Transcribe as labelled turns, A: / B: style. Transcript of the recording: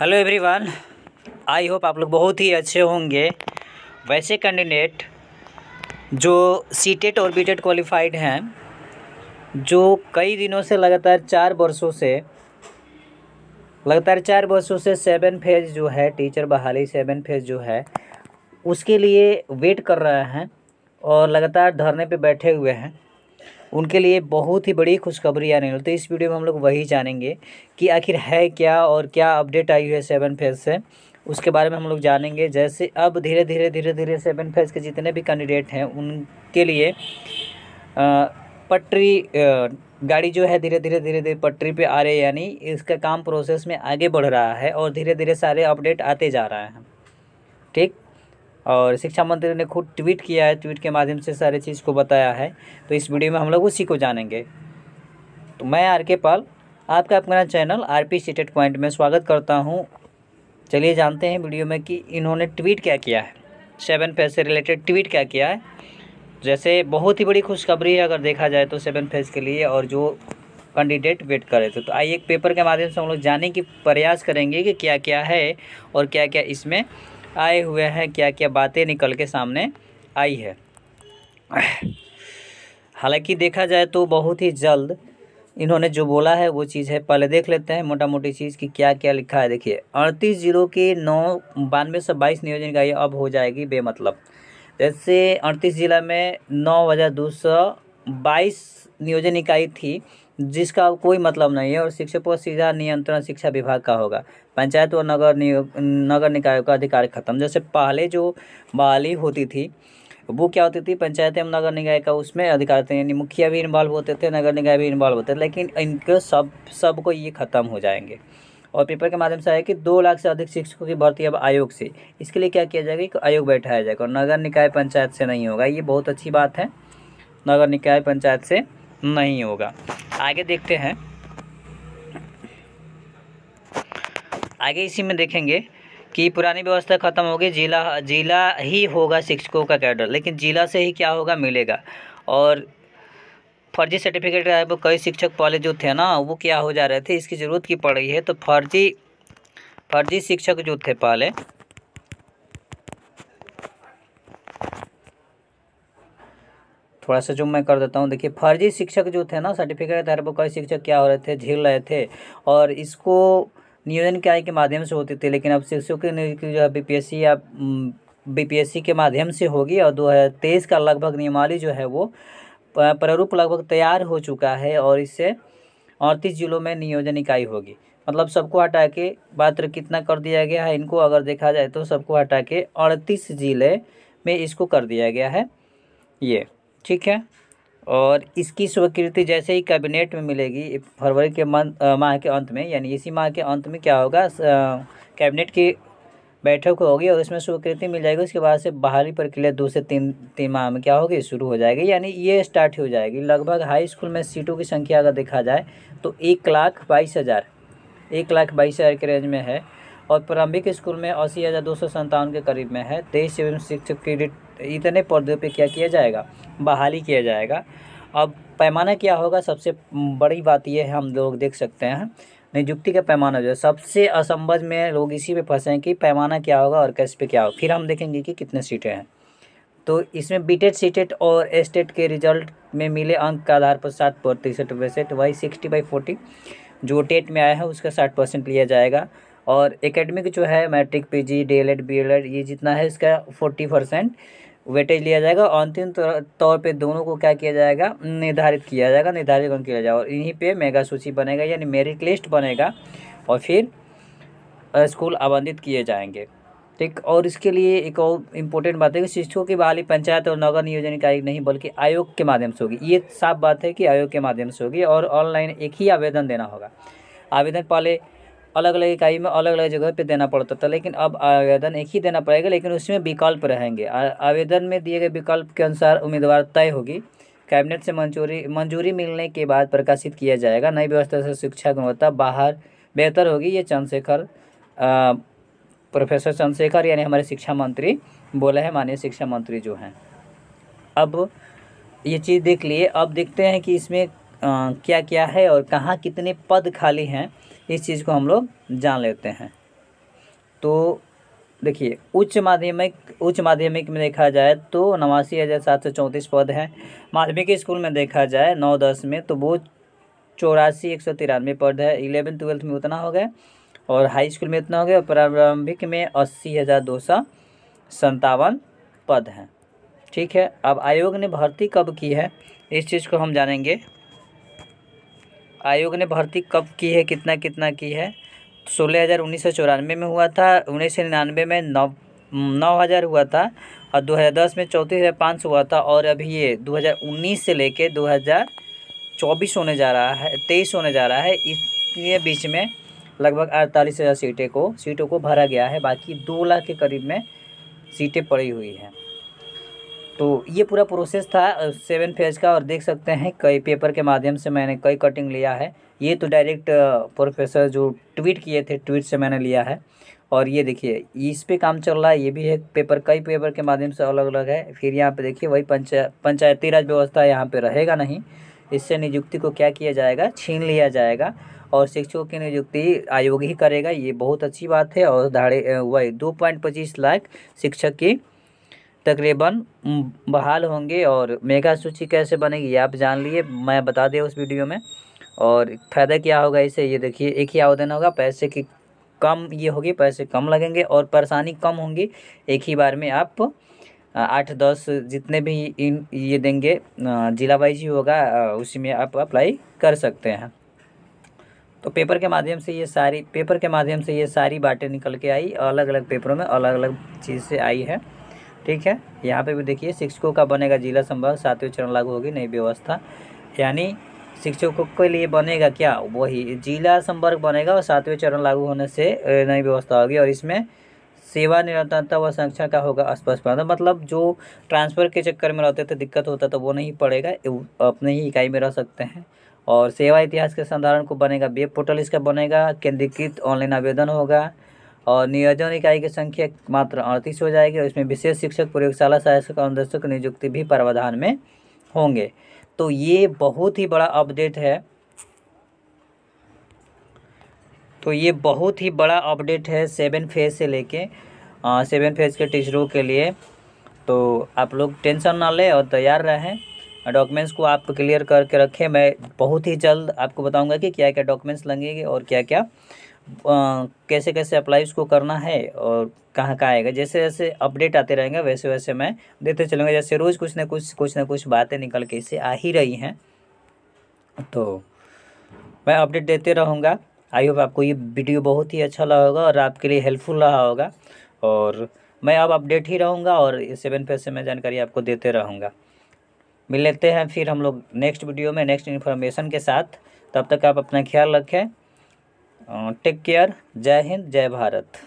A: hello everyone I hope आप लोग बहुत ही अच्छे होंगे वैसे कैंडिडेट जो सी टेट और बी टेट क्वालिफाइड हैं जो कई दिनों से लगातार चार वर्षों से लगातार चार वर्षों से सेवन फेज जो है टीचर बहाली सेवन फेज जो है उसके लिए वेट कर रहे हैं और लगातार धरने पे बैठे हुए हैं उनके लिए बहुत ही बड़ी खुशखबरी आने वाली तो इस वीडियो में हम लोग वही जानेंगे कि आखिर है क्या और क्या अपडेट आई हुई है सेवन फेज से उसके बारे में हम लोग जानेंगे जैसे अब धीरे धीरे धीरे धीरे सेवन फेज के जितने भी कैंडिडेट हैं उनके लिए पटरी गाड़ी जो है धीरे धीरे धीरे धीरे पटरी पे आ रहे यानी इसका काम प्रोसेस में आगे बढ़ रहा है और धीरे धीरे सारे अपडेट आते जा रहे हैं ठीक और शिक्षा मंत्री ने खुद ट्वीट किया है ट्वीट के माध्यम से सारे चीज़ को बताया है तो इस वीडियो में हम लोग उसी को जानेंगे तो मैं आर के पाल आपका अपना channel R P TET point में स्वागत करता हूँ चलिए जानते हैं वीडियो में कि इन्होंने ट्वीट क्या किया है सेवन फेज से रिलेटेड ट्वीट क्या किया है जैसे बहुत ही बड़ी खुशखबरी है अगर देखा जाए तो सेवन फेज के लिए और जो कैंडिडेट वेट कर रहे थे तो आइए एक पेपर के माध्यम से हम लोग जाने की प्रयास करेंगे कि क्या क्या है और क्या क्या इसमें आए हुए हैं क्या क्या बातें निकल के सामने आई है हालांकि देखा जाए तो बहुत ही जल्द इन्होंने जो बोला है वो चीज़ है पहले देख लेते हैं मोटा मोटी चीज़ की क्या क्या लिखा है देखिए अड़तीस जिलों के नौ बानवे सौ बाईस नियोजन इकाई अब हो जाएगी बेमतलब जैसे अड़तीस जिला में नौ हज़ार दो सौ बाईस नियोजन इकाई थी जिसका कोई मतलब नहीं है और शिक्षक पर सीधा नियंत्रण शिक्षा विभाग का होगा पंचायत और नगर नियोग नगर निकायों का अधिकार खत्म जैसे पहले जो बहाली होती थी वो क्या होती थी पंचायत एवं नगर निकाय का उसमें अधिकार थे यानी मुखिया भी इन्वॉल्व होते थे नगर निकाय भी इन्वॉल्व होते थे लेकिन इनके सब सबको ये ख़त्म हो जाएंगे और पेपर के माध्यम से आया कि दो लाख से अधिक शिक्षकों की भर्ती अब आयोग से इसके लिए क्या किया जाएगा कि आयोग बैठाया जाएगा और नगर निकाय पंचायत से नहीं होगा ये बहुत अच्छी बात है नगर निकाय पंचायत से नहीं होगा आगे देखते हैं आगे इसी में देखेंगे कि पुरानी व्यवस्था खत्म होगी जिला जिला ही होगा शिक्षकों का कैडर लेकिन जिला से ही क्या होगा मिलेगा और फर्जी सर्टिफिकेट कई शिक्षक पहले जो थे ना वो क्या हो जा रहे थे इसकी ज़रूरत की पड़ रही है तो फर्जी फर्जी शिक्षक जो थे पहले थोड़ा सा जूम मैं कर देता हूँ देखिए फर्जी शिक्षक जो थे ना सर्टिफिकेट के आधार पर कई शिक्षक क्या हो रहे थे झेल रहे थे और इसको नियोजन कार्य के माध्यम से होते थे लेकिन अब शिक्षकों की नियुक्ति जो है बी या बीपीएससी के माध्यम से होगी और दो हज़ार तेईस का लगभग नियमावली जो है वो प्रारूप लगभग तैयार हो चुका है और इससे अड़तीस जिलों में नियोजन इकाई होगी मतलब सबको हटा के पात्र कितना कर दिया गया है इनको अगर देखा जाए तो सबको हटा के अड़तीस ज़िले में इसको कर दिया गया है ये ठीक है और इसकी स्वीकृति जैसे ही कैबिनेट में मिलेगी फरवरी के मंथ माह के अंत में यानी इसी माह के अंत में क्या होगा कैबिनेट की बैठक होगी और इसमें स्वीकृति मिल जाएगी उसके बाद से बाहरी प्रक्रिया दो से तीन तीन माह में क्या होगी शुरू हो जाएगी यानी ये स्टार्ट हो जाएगी लगभग हाई स्कूल में सीटों की संख्या अगर देखा जाए तो एक लाख बाईस हज़ार एक लाख बाईस हज़ार के रेंज में है और प्रारंभिक स्कूल में अस्सी हज़ार दो सौ संतावन के करीब में है तेईस एवं शिक्षक क्रेडिट इतने पौधों पे क्या किया जाएगा बहाली किया जाएगा अब पैमाना क्या होगा सबसे बड़ी बात यह है हम लोग देख सकते हैं नियुक्ति का पैमाना जो है सबसे असंभव में लोग इसी पे फंसे हैं कि पैमाना क्या होगा और कैसे पे क्या होगा फिर हम देखेंगे कि कितने सीटें हैं तो इसमें बीटेड सीटेट और एस्टेट के रिजल्ट में मिले अंक के आधार पर सात प्रतिशत परसेंट तो वही सिक्सटी बाई फोर्टी जो टेट में आया है उसका साठ परसेंट लिया जाएगा और एकेडमिक जो है मैट्रिक पीजी डीएलएड बीएलएड ये जितना है इसका फोर्टी परसेंट वेटेज लिया जाएगा और अंतिम तो, तौर पे दोनों को क्या किया जाएगा निर्धारित किया जाएगा निर्धारित किया जाएगा और इन्हीं पे मेगा सूची बनेगा यानी मेरिट लिस्ट बनेगा और फिर स्कूल आवंटित किए जाएंगे ठीक और इसके लिए एक और इम्पोर्टेंट बात है कि शिक्षकों की बहाली पंचायत और नगर नियोजन इकाई नहीं बल्कि आयोग के माध्यम से होगी ये साफ बात है कि आयोग के माध्यम से होगी और ऑनलाइन एक ही आवेदन देना होगा आवेदन पहले अलग अलग इकाई में अलग अलग जगह पे देना पड़ता था लेकिन अब आवेदन एक ही देना पड़ेगा लेकिन उसमें विकल्प रहेंगे आवेदन में दिए गए विकल्प के अनुसार उम्मीदवार तय होगी कैबिनेट से मंजूरी मंजूरी मिलने के बाद प्रकाशित किया जाएगा नई व्यवस्था से शिक्षा गुणवत्ता बाहर बेहतर होगी ये चंद्रशेखर प्रोफेसर चंद्रशेखर यानी हमारे शिक्षा मंत्री बोले हैं माननीय शिक्षा मंत्री जो हैं अब ये चीज़ देख लिए अब देखते हैं कि इसमें क्या क्या है और कहाँ कितने पद खाली हैं इस चीज़ को हम लोग जान लेते हैं तो देखिए उच्च माध्यमिक उच्च माध्यमिक में देखा जाए तो नवासी हज़ार सात सौ चौंतीस पद हैं माध्यमिक स्कूल में देखा जाए नौ दस में तो वो चौरासी एक सौ तिरानवे पद है इलेवन ट्वेल्थ में उतना हो गया और हाई स्कूल में इतना हो गया और प्रारंभिक में अस्सी हज़ार दो सौ संतावन पद हैं ठीक है अब आयोग ने भर्ती कब की है इस चीज़ को हम जानेंगे आयोग ने भर्ती कब की है कितना कितना की है सोलह हज़ार उन्नीस सौ चौरानवे में हुआ था उन्नीस सौ निन्यानवे में नौ नौ हज़ार हुआ था और दो हज़ार दस में चौंतीस हज़ार पाँच सौ हुआ था और अभी ये दो हज़ार उन्नीस से लेके दो हज़ार चौबीस होने जा रहा है तेईस होने जा रहा है इसके बीच में लगभग अड़तालीस हज़ार सीटें को सीटों को भरा गया है बाकी दो लाख के करीब में सीटें पड़ी हुई हैं तो ये पूरा प्रोसेस था सेवन फेज का और देख सकते हैं कई पेपर के माध्यम से मैंने कई कटिंग लिया है ये तो डायरेक्ट प्रोफेसर जो ट्वीट किए थे ट्वीट से मैंने लिया है और ये देखिए इस पे काम चल रहा है ये भी है पेपर कई पेपर के माध्यम से अलग अलग है फिर यहाँ पे देखिए वही पंचायत पंचायती राज व्यवस्था यहाँ पे रहेगा नहीं इससे नियुक्ति को क्या किया जाएगा छीन लिया जाएगा और शिक्षकों की नियुक्ति आयोग ही करेगा ये बहुत अच्छी बात है और धाड़े वही दो पॉइंट पच्चीस लाख शिक्षक की तकरीबन बहाल होंगे और मेगा सूची कैसे बनेगी आप जान लिए मैं बता दिया उस वीडियो में और फ़ायदा क्या होगा इसे ये देखिए एक ही आवेदन होगा पैसे की कम ये होगी पैसे कम लगेंगे और परेशानी कम होंगी एक ही बार में आप आठ दस जितने भी इन ये देंगे जिला वाइज ही होगा उसी में आप अप्लाई कर सकते हैं तो पेपर के माध्यम से ये सारी पेपर के माध्यम से ये सारी बातें निकल के आई अलग अलग पेपरों में अलग अलग चीज़ से आई है ठीक है यहाँ पे भी देखिए शिक्षकों का बनेगा जिला संभाग सातवें चरण लागू होगी नई व्यवस्था यानी शिक्षकों के लिए बनेगा क्या वही जिला संपर्क बनेगा और सातवें चरण लागू होने से नई व्यवस्था होगी और इसमें सेवा निरंतरता व संरक्षण का होगा स्पष्ट मतलब जो ट्रांसफ़र के चक्कर में रहते थे दिक्कत होता तो वो नहीं पड़ेगा अपने ही इकाई में रह सकते हैं और सेवा इतिहास के संधारण को बनेगा वेब पोर्टल इसका बनेगा केंद्रीकृत ऑनलाइन आवेदन होगा और नियोजन इकाई की संख्या मात्र अड़तीस हो जाएगी और इसमें विशेष शिक्षक प्रयोगशाला सहायक और निदेशक नियुक्ति भी प्रावधान में होंगे तो ये बहुत ही बड़ा अपडेट है तो ये बहुत ही बड़ा अपडेट है सेवन फेज से लेके सेवन फेज के टीचरों के लिए तो आप लोग टेंशन ना लें और तैयार रहें डॉक्यूमेंट्स को आप क्लियर करके रखें मैं बहुत ही जल्द आपको बताऊंगा कि क्या क्या डॉक्यूमेंट्स लगेंगे और क्या क्या कैसे कैसे अप्लाई उसको करना है और कहाँ कहाँ आएगा जैसे जैसे अपडेट आते रहेंगे वैसे वैसे मैं देते चलूँगा जैसे रोज़ कुछ ना कुछ कुछ ना कुछ बातें निकल के इससे आ ही रही हैं तो मैं अपडेट देते रहूँगा आई होप आपको ये वीडियो बहुत ही अच्छा लगा होगा और आपके लिए हेल्पफुल रहा होगा और मैं अब अपडेट ही रहूँगा और सेवन पे से मैं जानकारी आपको देते रहूँगा मिल लेते हैं फिर हम लोग नेक्स्ट वीडियो में नेक्स्ट इन्फॉर्मेशन के साथ तब तक आप अपना ख्याल रखें टेक केयर जय हिंद जय भारत